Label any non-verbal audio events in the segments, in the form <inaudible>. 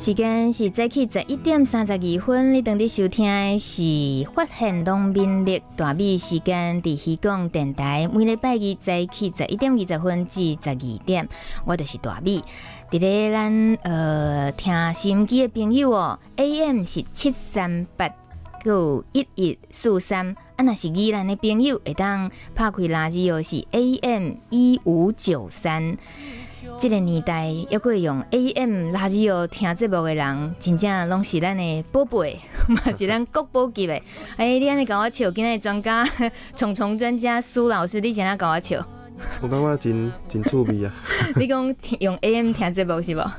时间是早起十一点三十二分，你当的收听是《发现农民的大米》时间伫西港电台。每礼拜日早起十一点二十分至十二点，我就是大米。伫咧咱呃听收音机的朋友哦，AM 是七三八九一一四三。啊，那是宜兰的朋友会当拍开垃圾哦，是 AM 一五九三。这个年代要过用 AM 垃圾哦听节目的人，真正拢是咱的宝贝，<laughs> 嘛是咱国宝级的。哎，你安尼搞我笑，今日专家、虫 <laughs> 虫专家苏老师，你先来搞我笑。我感觉真真趣味啊！<laughs> 你讲用 AM 听节目是无？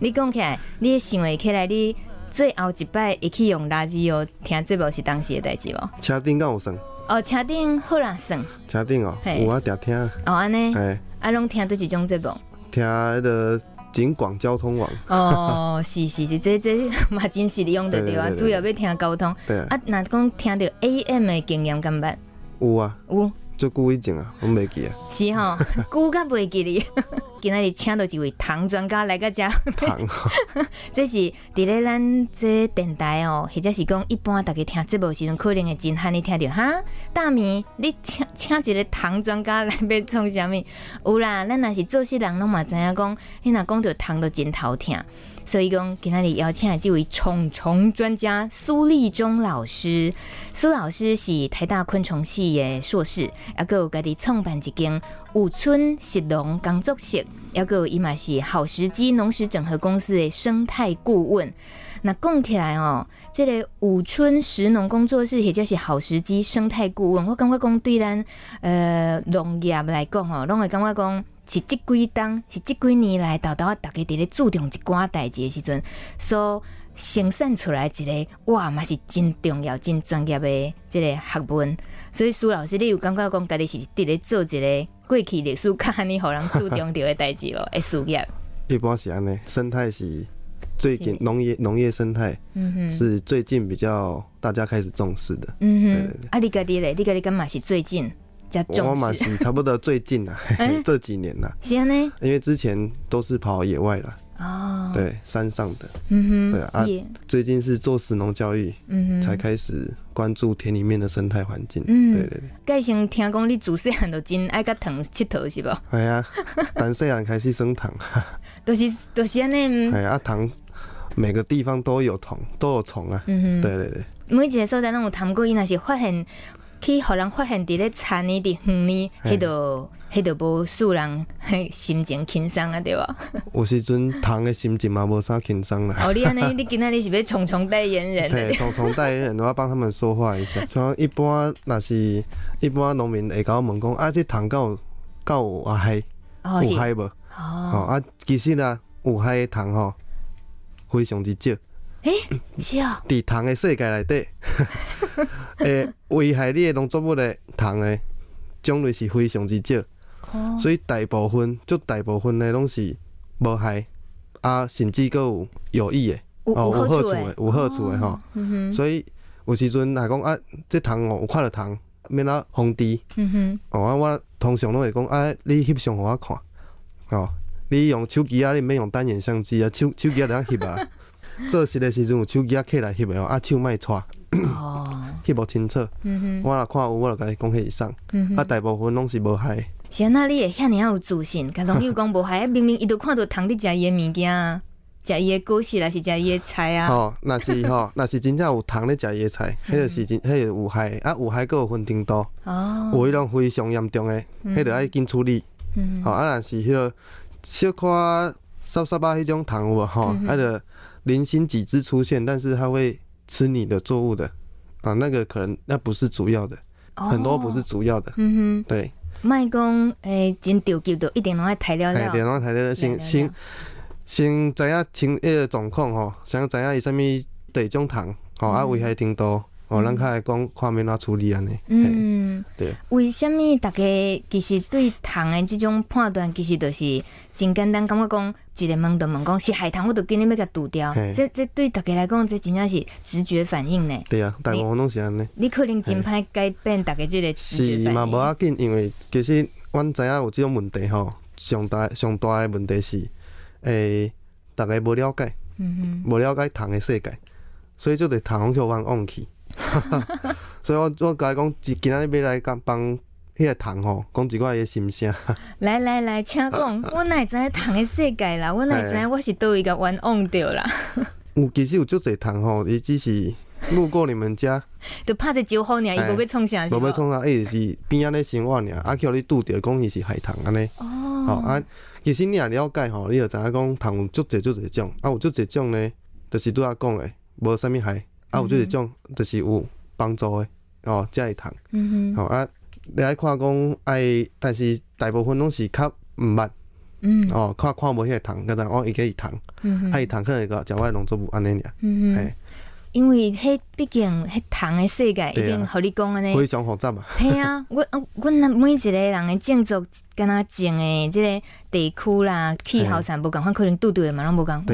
你讲起来，你想会起来？你最后一摆，一起用垃圾哦听节目是当时的代志无？车顶够有算？哦，车顶好啦，算。车顶哦，有啊，常听。哦，安尼。啊，拢听都是种节目，听迄个景广交通网。哦，<laughs> 是是是，这这 <laughs> 嘛真是利用得着啊，主要要听交通。啊，若讲听到 AM 的经验敢捌？有啊有，足久以前啊，我袂记啊。是吼，久较袂记哩。今日请到一位糖专家来个讲，<laughs> 这是伫咧咱这电台哦，或者是讲一般大家听节目时阵，可能会真罕哩听着哈。大米，你请请一个糖专家来，要创啥物？有啦，咱若是做事人，拢嘛知影讲，你若讲着糖，就真头疼。所以讲，今仔日邀请的这位虫虫专家苏立忠老师。苏老师是台大昆虫系的硕士，也有家己创办一间五村食农工作室，也有伊嘛是好时机农食整合公司的生态顾问。那讲起来哦，这个五村食农工作室也就是好时机生态顾问。我感觉讲对咱呃农业来讲哦，拢会感觉讲。是即几当，是即几年来，豆豆啊，逐家伫咧注重一寡代志的时阵，所生产出来一个哇嘛是真重要、真专业的即个学问。所以苏老师，你有感觉讲，家己是伫咧做一个过去历史安你互人注重着的代志哦，诶，<laughs> 事业。一般是安尼，生态是最近农业农业生态是最近比较大家开始重视的。嗯哼。啊，你家己咧，你家己感嘛是最近。我嘛是差不多最近了，<laughs> 这几年了。是安呢？因为之前都是跑野外了，哦，对，山上的，嗯哼，对啊。最近是做农教育，嗯哼，才开始关注田里面的生态环境，嗯，对对对。改成听讲你煮食很多真爱个虫吃头是不？系啊，<laughs> 等细汉开始生虫。都 <laughs> 是都是安尼，系啊，虫每个地方都有虫，都有虫啊，嗯哼，对对对。每一个所在那种田沟，伊那是发现。去互人发现伫咧田呢伫芋呢，迄个迄个无使人心情轻松啊，对无？有时阵虫的心情嘛无啥轻松啦。<laughs> 哦，你安尼，你今仔日是要虫虫代言人？对，虫虫代言人，我帮他们说话一下。<laughs> 像一般，若是一般农民会甲我问讲啊，这虫够够害，有害无？哦，啊，其实呢，有害的虫吼，非常之少。诶，是哦。伫虫诶世界内底，会 <laughs> 危害你诶农作物诶虫诶种类是非常之少，所以大部分，足大部分诶拢是无害，啊甚至佫有有益诶。哦有好处诶，有好处诶吼。所以有时阵，若讲啊，即虫哦，有看着虫，要哪防治。哦，我通常拢会讲，啊，你翕相互我看，哦，你用手机啊，你免用单眼相机啊，手手机啊，等下翕啊。做事的时阵有手机仔起来翕哦，啊手莫拽，<clears throat> 翕无清楚。嗯、我若看有，我就甲你讲迄翕是嗯、啊，大部分拢是无害。是先那你会遐尔啊有自信，甲朋友讲无害。<laughs> 明明伊都看到虫伫食伊的物件啊，食伊的果实，还是食伊的菜啊。好，<laughs> 若是吼，那是真正有虫在食伊的菜，迄个是真，迄个有害。啊，有害佫有分程度。哦。有迄种非常严重个，迄个爱紧处理。嗯。哦，啊，若是迄个小可啊、杂杂巴迄种虫话吼，啊，就。零星几只出现，但是它会吃你的作物的，啊，那个可能那不是主要的，很多不是主要的，嗯哼，对。卖讲诶，真着急的，一定拢要抬了了。哎，对，拢要睇了了，先先先知影清诶状况吼，先知影伊啥物地种虫吼，啊，危害挺多。哦，咱较会讲，看面怎处理安尼。嗯，对。为什么大家其实对糖的这种判断，其实都是真简单，感觉讲一个门就问讲是海虫，我就今日要甲堵掉。这这对大家来讲，这真正是直觉反应呢。对啊，大部分拢是安尼。你可能真歹改变大家这个是嘛？无要紧，因为其实我知影有这种问题吼。上大上大的问题是，诶，大家无了解，无了解糖的世界，所以做着糖去往往去。<laughs> 所以我我讲，今今仔日要来甲帮迄个虫吼，讲一寡伊心声。来来来，请讲。<laughs> 我会知影虫诶世界啦，我会知影我是倒一个冤枉掉啦？<laughs> 有其实有足侪虫吼，伊只是路过你们家，就拍只招呼尔，伊无要创啥，无要创啥，伊是边仔咧生活尔，啊，叫你拄着讲伊是害虫安尼。哦，啊，其实你也了解吼，你就知影讲虫足侪足侪种，啊有足侪种呢，就是拄阿讲诶无啥物害。啊，有即一种，就是有帮助诶，哦，会即嗯嗯，哦啊，你爱看讲爱，但是大部分拢是较毋捌。嗯，哦，看看无迄个虫，佮知我伊个是虫，啊，伊虫去个食我农作物安尼尔，嗯，因为迄毕竟迄虫诶世界已经互你讲安尼，非常复杂嘛，系啊，阮啊我每一个人诶，种族敢若种诶，即个地区啦气候，啥无共款，可能拄拄诶嘛拢无共，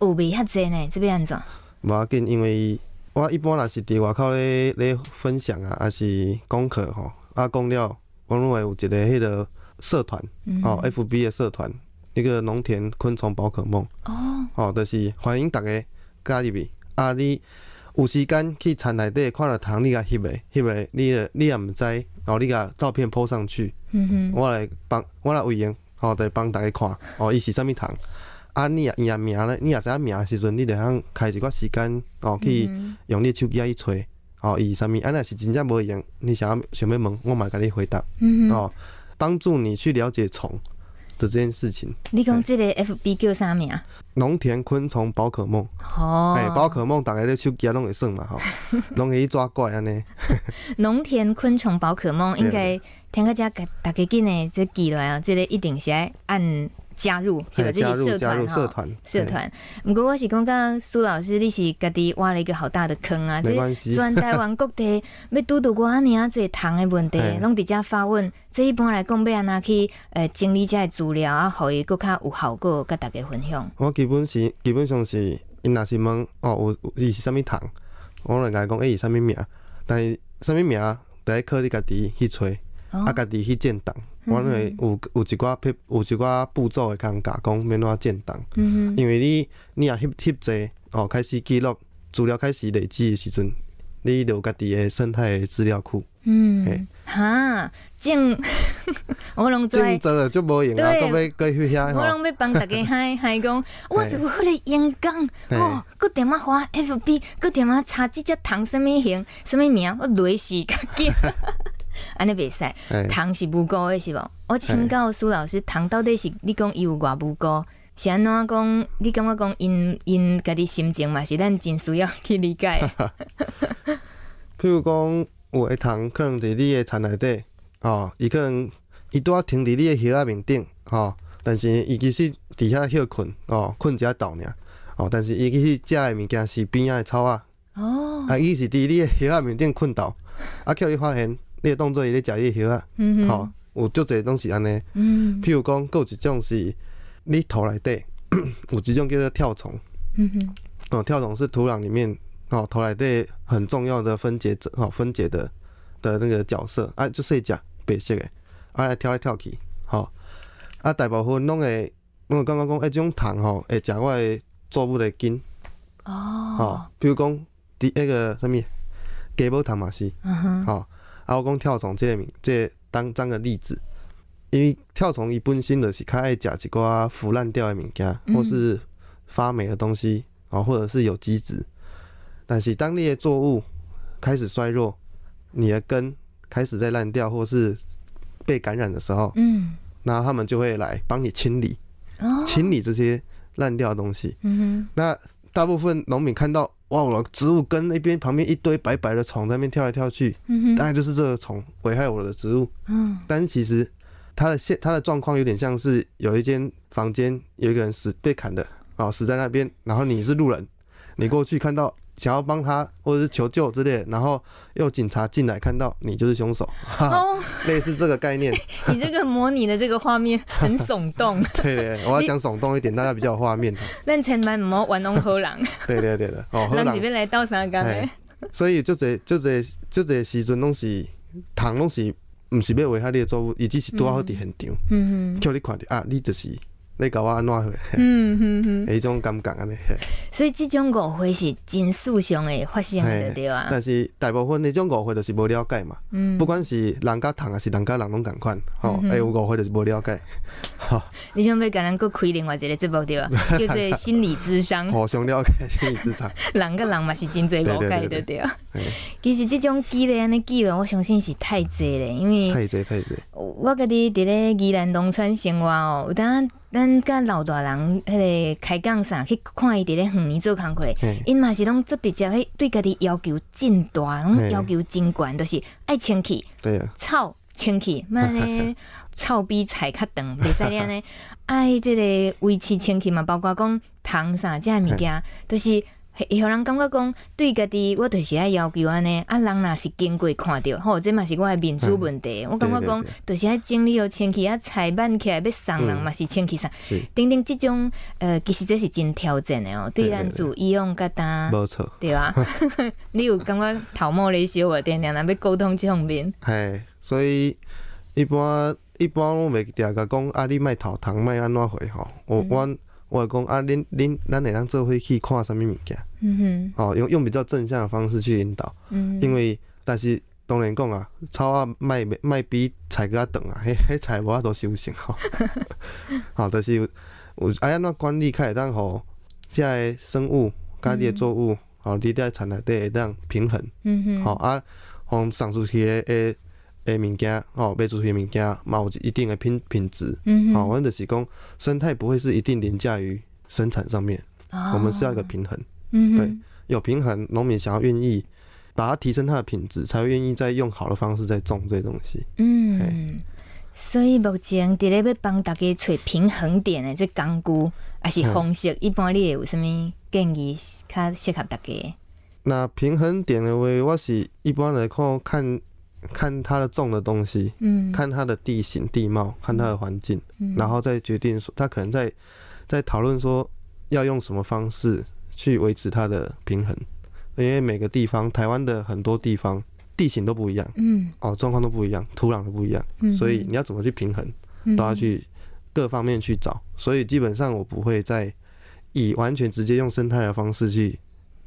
有味较侪呢？这边安怎？无要紧，因为。我一般也是伫外口咧咧分享啊，也是讲课吼。啊，讲了，拢会有一个迄个社团，吼，F B 的社团，一个农田昆虫宝可梦。哦。吼，就是欢迎大家加入。啊，你有时间去田内底看着虫，你甲翕诶，翕诶，你你也毋知，然后你甲照片铺上去。嗯哼。我来帮，我若有闲，吼，就帮大家看，哦，伊是啥物虫。啊，你啊，伊啊，名咧，你啊，影名诶时阵，你着通开一挂时间哦，去用你手机啊去揣哦，伊啥物？啊，若是真正无用，你想要想要问，我嘛甲你回答哦，帮助你去了解虫的这件事情。你讲即个 F B 叫啥名？农田昆虫宝可梦。哦。哎，宝可梦，逐个咧手机啊拢会算嘛，吼，<laughs> 拢会去抓怪安尼。<laughs> 农田昆虫宝可梦应该听个家个大家记呢，记落来啊，即个一定是爱按。加入，加入社团，社团。不过我是感觉苏老师，你是家己挖了一个好大的坑啊！没关系，钻台湾各地 <laughs> 要拄导我，尼啊这虫的问题，拢伫遮发问。这一般来讲，要安怎去，呃，整理这下资料啊，互伊更加有效果，甲大家分享。我基本是，基本上是，因若是问，哦，有，伊是啥物虫，我来甲伊讲，是啥物名？但是啥物名，第一靠你家己去找，啊，家己去建档。我咧有有一寡撇，有一寡步骤会教讲免怎啊建档，因为你你若翕翕济哦开始记录资料开始累积的时阵，你就有家己的生态资料库。嗯哈正 <laughs> 我拢在真了就无用啊，我要过去遐，我拢要帮大家嗨，系讲 <laughs> 我做我的演讲，哦，搁点啊花 F B，搁点啊查即只虫什物型、什物名，我累死个囝。<laughs> 安尼袂使，糖是无辜的是无？我请教苏老师，糖到底是你讲伊有偌无辜？是安怎讲，你感觉讲因因家己心情嘛，是咱真需要去理解。<laughs> 譬如讲，有的糖可能伫你诶田内底哦，伊可能伊拄啊停伫你诶叶仔面顶哦，但是伊其实伫遐休困哦，困只倒尔哦，但是伊其实食诶物件是边仔诶草啊哦，啊伊是伫你诶叶仔面顶困倒，啊叫你发现。你个动作伊咧食伊个叶啊，吼，有足侪拢是安尼，嗯，譬如讲，有一种是你土内底 <clears throat> 有一种叫做跳虫，嗯哼，哦，跳虫是土壤里面哦土内底很重要的分解者哦，分解的的那个角色，啊，就是只白色诶，啊，跳来跳去，吼，啊，大部分拢会，我感觉讲迄种虫吼会食我诶作物诶根，哦，吼，譬如讲，伫迄个啥物，鸡毛虫嘛是，嗯哼，吼。啊，我讲跳虫这个名，即当真个例子。因为跳虫伊本性的是较爱食一挂腐烂掉的物件，或是发霉的东西，啊，或者是有机质。但是当你的作物开始衰弱，你的根开始在烂掉，或是被感染的时候，嗯，那他们就会来帮你清理，清理这些烂掉的东西。那大部分农民看到。哇，我植物根那边旁边一堆白白的虫在那边跳来跳去，大概就是这个虫危害我的植物。嗯，但是其实它的现它的状况有点像是有一间房间，有一个人死被砍的啊，死在那边，然后你是路人，你过去看到。想要帮他或者是求救之类，然后又警察进来看到你就是凶手，类似这个概念。<laughs> 你这个模拟的这个画面很耸动。<laughs> 对对，我要讲耸动一点，大家比较有画面。咱千万唔好玩弄好人。对对对的，哦。人这边来倒三干嘞？所以，就这足多足多时阵拢是，糖拢是，唔是要为的作物，以及是多好伫现场，嗯嗯，叫你看到啊，你就是。你甲我安怎去？嗯嗯嗯，那 <laughs> 种尴尬啊！所以即种误会是真素上诶发生的，对啊。但是大部分迄种误会就是无了解嘛。嗯，不管是人家谈还是人家人拢同款，吼，哎，有误会就是无了解。哈，<laughs> 你想要跟咱搁开另外一个节目对吧？<laughs> 叫做心理智商。互相了解，心理智商。人甲人嘛是真侪了解的对啊。其实这种技安的记录，我相信是太侪了，因为太侪太侪。我个你伫咧宜兰农村生活哦，有当。咱甲老大人，迄个开讲啥去看伊伫咧远里做工课，因嘛是拢做直接，对家己要求真大，拢要求真悬，都是爱清气，对，啊，臭清洁，嘛咧，臭比菜较长，袂使咧安尼，爱 <laughs> 即个维持清气嘛，包括讲糖啥这物件，都是。会互人感觉讲，对家己我就是爱要求安尼，啊人若是经过看着吼，这嘛是我的面子问题。我感觉讲，就是爱整理好清气啊，裁判起来要送人嘛是清气送。等等，这种，呃，其实这是真挑战的哦，对咱主意样噶当。没错，对吧？<laughs> 你有感觉头毛咧小或点点，那要沟通这方面。系，所以一般一般我袂第二讲，啊你卖头疼，卖安怎回吼，我我。我讲啊，恁恁咱会当做伙去看啥物物件？哦，用用比较正向的方式去引导。因为，但是当然讲啊，草啊，卖卖比菜搁较长啊，迄迄菜无啊多收成吼。<laughs> 哦，就是有安尼怎管理才会当吼，即个生物、甲你的作物，吼、哦，伫在田内底会当平衡。嗯哼。哦啊，互上述些的。诶，物件吼，买出些物件，嘛有一定的品品质，嗯，好，我就是讲生态不会是一定廉价于生产上面，啊，我们是要一个平衡，嗯，对，有平衡，农民想要愿意把它提升它的品质，才会愿意再用好的方式再种这些东西，嗯，所以目前伫咧要帮大家找平衡点的这工具还是方式，一般你有什物建议较适合大家？那平衡点的话，我是一般来看。看它的种的东西，嗯，看它的地形地貌，看它的环境，嗯，然后再决定说，他可能在在讨论说要用什么方式去维持它的平衡，因为每个地方，台湾的很多地方地形都不一样，嗯，哦，状况都不一样，土壤都不一样，嗯，所以你要怎么去平衡，都要去各方面去找，所以基本上我不会在以完全直接用生态的方式去。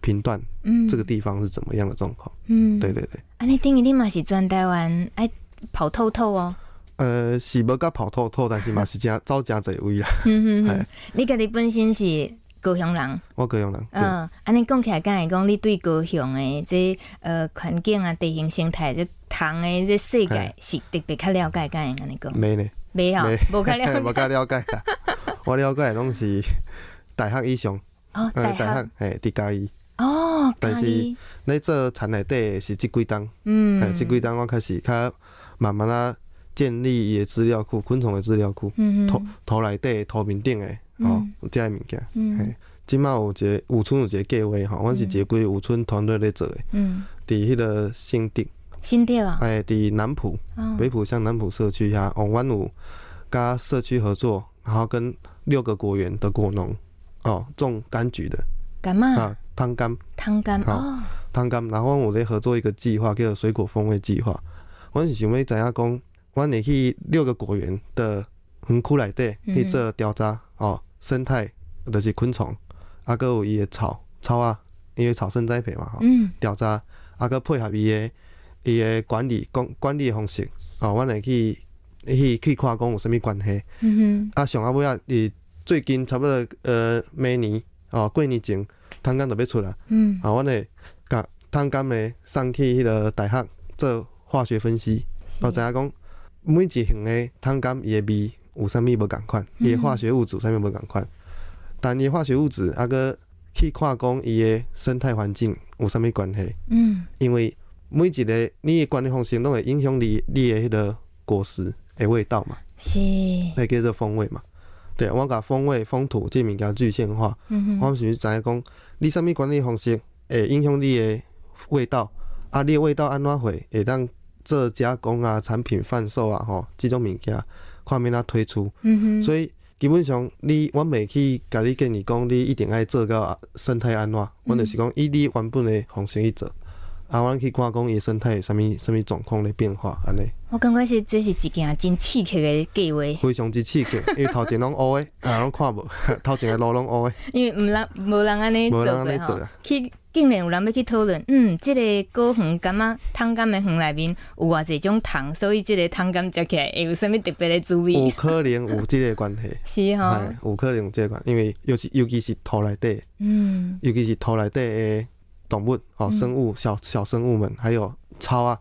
频段，嗯，这个地方是怎么样的状况？嗯，对对对。啊，你等于你嘛是转台湾，哎，跑透透哦。呃，是无甲跑透透，但是嘛是诚走诚侪位啊。嗯嗯嗯。你家己本身是高雄人，我高雄人。嗯，安尼讲起来会讲你对高雄的这呃环境啊、地形、生态、这糖的这世界是特别较了解。敢会安尼讲，没呢，没哈，无了解，无 <laughs> 较了解。<laughs> 我了解拢是大学以上，哦，大学，诶，低加一。哦，但是，你做田内底是即几冬，哎，即几冬我开始较慢慢啊建立伊个资料库，昆虫个资料库，嗯土土内底、土面顶个吼，遮个物件。嗯，即卖有一个五村有一个计划吼，我是一个归五村团队在做个，嗯，伫迄个新店，新店啊，哎，伫南浦、北浦向南浦社区遐，哦，阮有跟社区合作，然后跟六个果园的果农哦，种柑橘的，干嘛？汤干，汤干哦，汤干。然后我咧合作一个计划，叫做水果风味计划。我是想要知影讲，我会去六个果园的园区内底去做调查哦。生态就是昆虫，啊，佫有伊诶草，草啊，因为草生栽培嘛，吼，调查啊，佫配合伊诶伊诶管理管管理方式哦，我来去去去看讲有啥物关系。啊，上下尾仔伫最近差不多呃，明年哦，过年前。糖甘就要出来。嗯，啊，我呢，甲糖甘呢送去迄个大学做化学分析，我知影讲，每一项的糖甘伊的味有啥物无共款，伊化学物质啥物无共款，但伊化学物质啊，佮去看讲伊的生态环境有啥物关系？嗯，因为每一个你管理方式，拢会影响你、你的迄个果实的味道嘛，是，叫做风味嘛。对，我甲风味、风土这物件具现化。我想知影讲，你啥物管理方式会影响你诶味道，啊，你味道安怎会会当做加工啊、产品贩售啊、吼，即种物件看面哪推出。所以基本上，你我袂去甲你建议讲，你一定爱做到生态安怎。阮就是讲，以你原本诶方式去做。啊，我去看讲伊生态啥物、啥物状况的变化安尼。我感觉是这是一件真刺激诶计划。非常之刺激，因为头前拢乌诶，啊，拢看无，<laughs> 头前诶路拢乌诶。因为毋人无人安尼做。无人安尼做啊！去，竟然有人要去讨论，嗯，即个果园、感啊、汤感诶，园内面有偌侪种糖，所以即个汤感食起来会有啥物特别的滋味？有可能有即个关系。<laughs> 是吼，有可能有即个，关，因为尤是尤其是土内底，嗯，尤其是土内底诶。动物哦，生物小小生物们，还有草啊，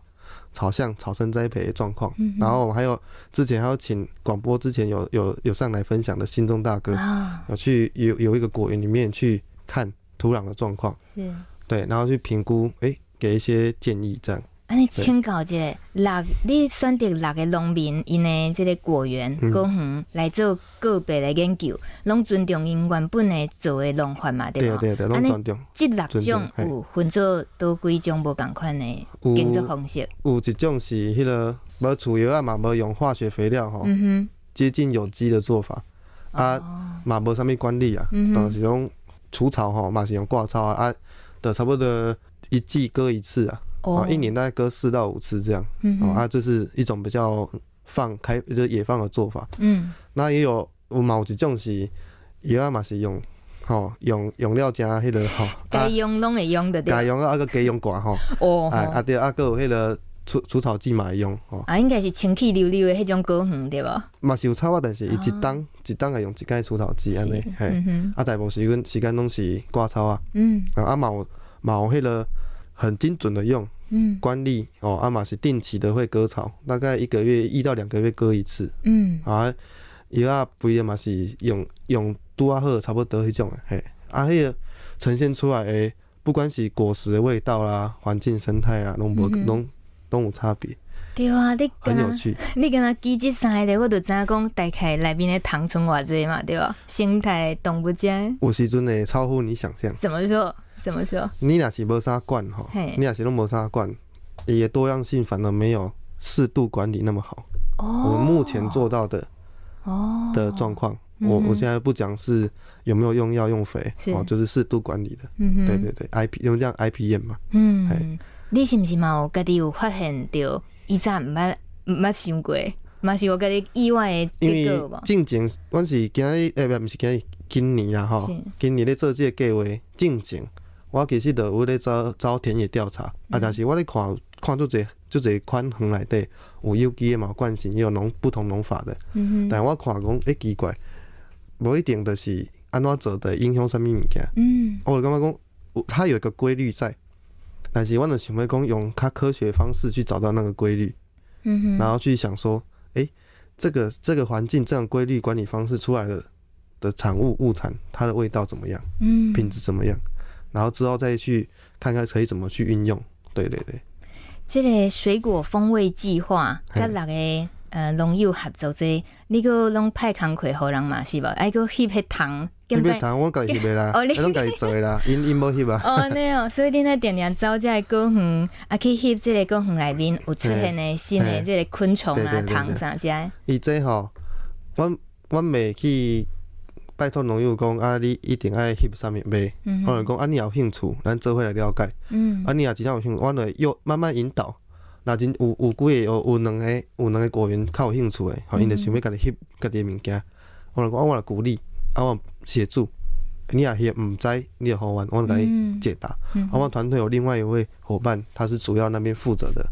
草象、草生栽培状况，然后我们还有之前还有请广播之前有有有上来分享的心中大哥啊，有去有有一个果园里面去看土壤的状况，是对，然后去评估，哎，给一些建议这样。安尼请教一下，六你选择六个农民？因的这个果园、公园来做个别的研究，拢尊重因原本的做的农法嘛，对对对尊重。这六种有分做多几种无同款的种作方式，有一种是迄个无除药啊嘛，无用化学肥料吼，接近有机的做法啊，嘛无啥物管理啊，啊是用除草吼，嘛是用刮草啊，就差不多一季割一次啊。哦，一年大概割四到五次这样，啊，这是一种比较放开，就是野放的做法。嗯，那也有，有一种是伊啊嘛是用，吼，用用料浆迄个吼，该用拢会用的掉，该用啊个该用挂吼，<laughs> 哦，啊，啊，对，啊个有迄个除除草剂嘛用，啊，应该是清气溜溜的迄种果园对无？嘛是有草，但是伊一档一冬会用一竿除草剂，安尼，嘿，啊，大部分时阵时间拢是刮草啊，嗯，啊，嘛有嘛有迄个很精准的用。管理哦，阿嘛是定期的会割草，大概一个月一到两个月割一次。嗯，啊，伊阿肥的嘛是用用拄啊好差不多迄种的嘿，啊，迄个呈现出来的不管是果实的味道啦、环境生态啊，拢无拢拢有差别。对啊，你很有趣。你跟他记这三个，我都知影讲，大概内面的糖存偌济嘛，对吧？生态动物界，有时阵会超乎你想象。怎么说？怎么说？你俩是没啥管哈，你俩是弄啥管，伊也多样性反而没有适度管理那么好。哦，我们目前做到的哦的状况，我我现在不讲是有没有用药用肥哦，就是适度管理的。嗯嗯，对对对，IP 因为样 IP m 嘛。嗯，你是不是嘛？我家己有发现到一前唔捌唔捌想过。蛮是我家己意外的结果吧。因为进前，是今仔日诶，不是今仔日今年啦吼，今年咧做这个计划进前。我其实有位咧走走田野调查，啊，但是我咧看看足侪足侪款园内底有有机诶嘛，惯性伊有农不同农法的，但我看讲诶奇怪，无一定就是安怎做的影响虾物物件，我会感觉讲有它有一个规律在，但是我咧想要讲用较科学方式去找到那个规律，然后去想说，诶，这个这个环境这样规律管理方式出来的的产物物产，它的味道怎么样，品质怎么样？然后之后再去看看可以怎么去运用，对对对。这个水果风味计划跟六个呃农友合作社，你个拢派工课好人嘛是吧？哎，个吸黑糖，吸黑糖我家己 <laughs> 的啦，我拢家己做啦，因因无吸啊。哦，那哦，所以你那点点走在公园，啊去吸这个公园里面有出现的新的这个昆虫啊、糖啥子。伊这吼，我我未去。拜托农友讲，啊，你一定爱翕啥物可能讲，啊，你有兴趣，咱做伙来了解。嗯，啊，你也真正有兴趣，我会又慢慢引导。那真有有几个，有有两个，有两个果园较有兴趣的，吼，因着想要家己翕家己的物件。我讲，我来鼓励，啊，我协助。你也翕毋知，你也好，我我来解答。啊，我团队有另外一位伙伴，他是主要那边负责的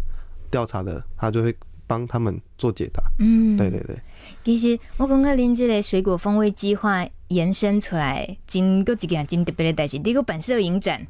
调查的，他就会帮他们做解答。嗯，对对对。其实我感觉连这个水果风味计划。延伸出来真搁一件真特别的代志，你搁办摄影展，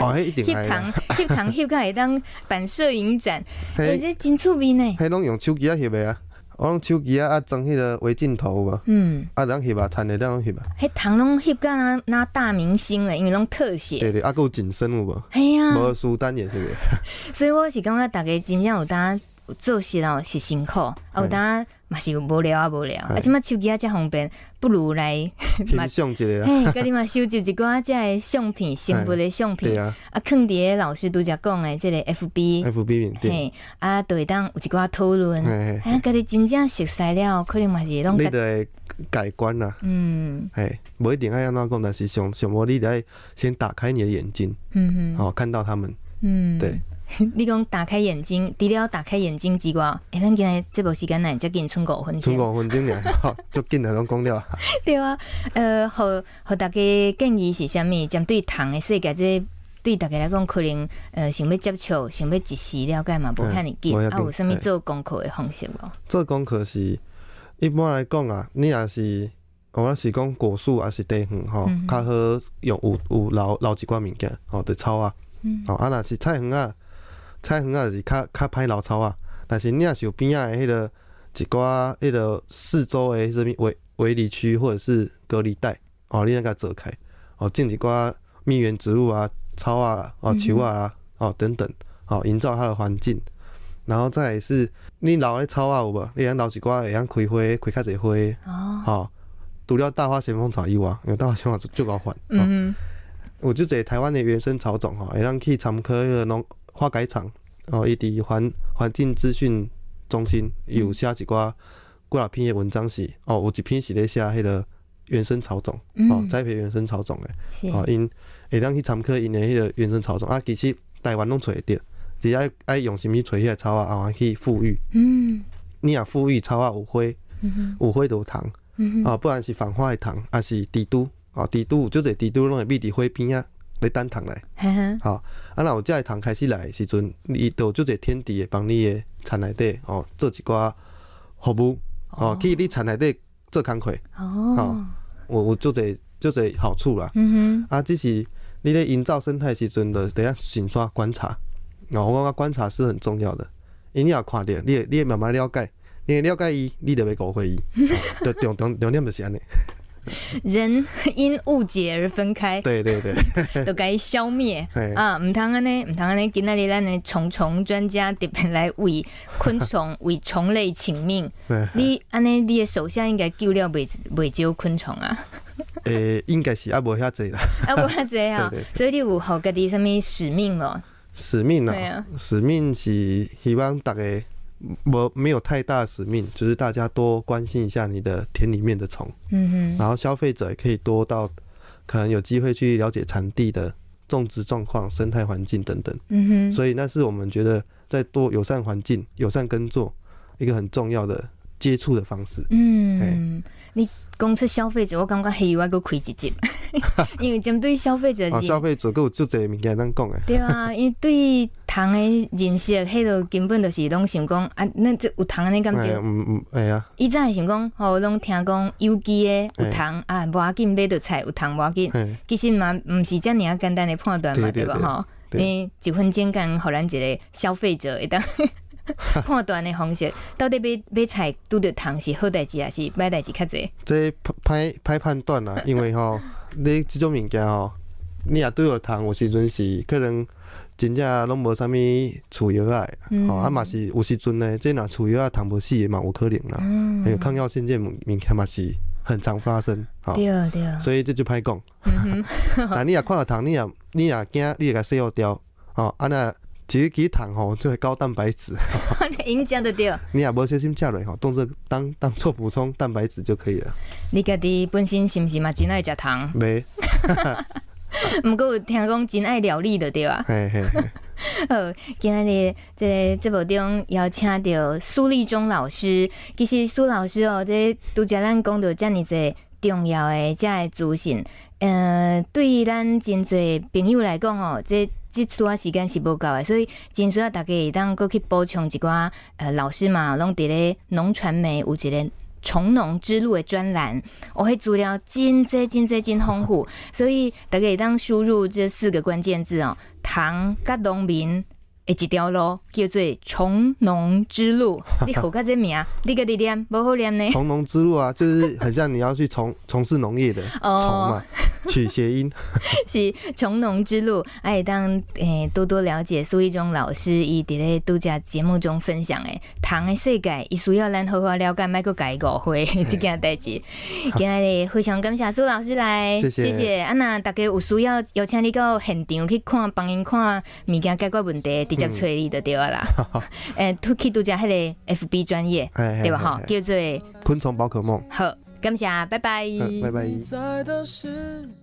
哦，<laughs> 翕糖翕糖 <laughs> 翕到会当办摄影展，哎，真出名呢。嘿，拢用手机啊翕的啊，我拢手机啊装迄个微镜头有无？嗯，啊，人翕啊，摊诶，咱拢翕啊。嘿，糖拢翕若那大明星嘞，因为拢特写。对对，啊，搁有紧身有无？哎呀，无输单也是袂。<laughs> 所以我是感觉大家真正有当做事哦是辛苦，有当。嘛是无聊啊无聊，啊，即摆手机啊遮方便，不如来拍 <laughs> 相一个嘿，哎，家己嘛收集一寡遮相片，生活的相片啊，坑爹老师都则讲诶，这个 F B F B 对啊，啊对当有一寡讨论，哎，家己真正熟悉了，可能嘛是拢你的改观啦，嗯，哎，不一定爱要那讲，但是想想话，你得先打开你的眼睛，嗯嗯，哦，看到他们，嗯，对。<laughs> 你讲打开眼睛，除了打开眼睛之外，哎，咱今日这部时间内只近剩五分钟，剩五分钟了，<laughs> 足紧的拢讲了。对啊，呃，和和大家建议是啥物？针对糖的世界，这对大家来讲可能呃，想要接触，想要及时了解嘛，不看你紧啊，有啥物做功课的方式无？做功课是一般来讲啊，你也是，我是讲果树还是地园吼，较好用有有留留一寡物件吼，伫草啊，哦，啊，若是菜园啊。菜园啊，是较较歹老草啊，但是你若是有边仔的迄个一寡迄个四周的这物围围篱区或者是隔离带哦，你啊，给它隔开哦，种一寡蜜源植物啊、草啊、哦、树啊、哦等等哦，营造它的环境，然后再是你留的草啊，有无？你啊，留一寡会啊开花，开较侪花哦。除了大花旋风草外，因有大花旋风草最好还。嗯，有即个台湾的原生草种吼，会当去参考个农。化改厂，哦，伊伫环环境资讯中心有写一寡几啊篇诶文章是，哦，有一篇是咧写迄个原生草种，哦，栽培原生草种诶，哦，因会当去参考因诶迄个原生草种，啊，其实台湾拢揣会滴，只要爱用物揣迄个草啊，后去富裕，嗯，你啊富裕草啊有灰，有灰都糖，啊，不然是反化糖，啊是地都，啊地都就一个地都拢会秘伫灰边啊。你等塘来，吼，啊，那有只糖开始来时阵，伊有做者天地会帮你诶田内底，吼，做一寡服务，哦，去你田内底做工课，吼，有有做者做者好处啦。啊，只是你咧营造生态时阵就等下先刷观察，哦，我感觉观察是很重要的，因你也看咧，你你慢慢了解，你了解伊，你就会误会伊，啊，重重重点就是安尼。<laughs> 人因误解而分开，对对对，<laughs> 都该消灭 <laughs> 啊！唔通安尼，唔通安尼，今仔日咱的虫虫专家特别来为昆虫、为虫类请命。你安尼，你的手下应该救了未未少昆虫啊？诶，应该是阿无遐多啦，阿无遐多啊，所以有好家己什么使命咯，使命啦，使命是希望大家。我没有太大使命，就是大家多关心一下你的田里面的虫，嗯哼，然后消费者也可以多到，可能有机会去了解产地的种植状况、生态环境等等，嗯哼，所以那是我们觉得在多友善环境、友善耕作一个很重要的接触的方式。嗯，你供出消费者，我感觉还以外个亏几集。<laughs> 因为针对消费者，啊，消费者有足侪物件通讲诶，对啊，<laughs> 因对糖诶认识，迄个根本就是拢想讲啊，那这有糖恁感觉。嗯嗯，会啊。以前想讲吼，拢听讲有机诶有糖啊，无要紧买着菜有糖无要紧。其实嘛，毋是遮尔简单诶判断嘛，对吧？吼？你一分钟干，互咱一个消费者当 <laughs> 判断诶方式，到底买买菜拄着糖是好代志还是歹代志较济？这拍拍判断啦，因为吼。你即种物件吼，你若对着糖，有时阵是可能真正拢无啥物除药啊，吼，啊嘛是有时阵呢，即若除药啊糖死诶嘛有可能啦。还有抗药性这物件嘛是很常发生，吼。对对所以这就歹讲，<laughs> 但你若看着糖，你若你若惊，你会甲洗好掉，吼，啊若。其实，几糖吼就是高蛋白质。<laughs> 你应食得对。你也无小心食落吼，当作当 <laughs> 当做补充蛋白质就可以了。你家己本身是不是嘛真爱食糖？没。唔 <laughs> 过，听讲真爱料理的对吧？嘿系系。呃，今日在节目中邀请到苏立忠老师。其实苏老师哦，在拄家咱讲到遮尔侪重要的这资讯，呃，对咱真侪朋友来讲哦，这。即段啊，时间是不够的，所以今需要大家会当过去补充一寡呃老师嘛，拢伫咧农传媒有一个“从农之路”的专栏，我会资料真多真多真丰富，所以大家会当输入这四个关键字哦：糖、甲农民。一条路叫做“从农之路”。<laughs> 你好个这名，你个字念无好念呢？“从农之路”啊，就是很像你要去从 <laughs> 从事农业的，从嘛取谐音 <laughs> 是“从农之路”。哎，当诶多多了解苏一中老师伊伫咧度假节目中分享诶糖诶世界，伊需要咱好好了解，买个改误会这件代志。今日咧非常感谢苏老师来，谢谢。啊那大家有需要，邀请你到现场去看，帮因看物件解决问题。就催你，就对啦，<laughs> 诶，Toke 都讲迄个 FB 专业，对吧？哈，叫做昆虫宝可梦。好，感谢，拜拜，拜拜。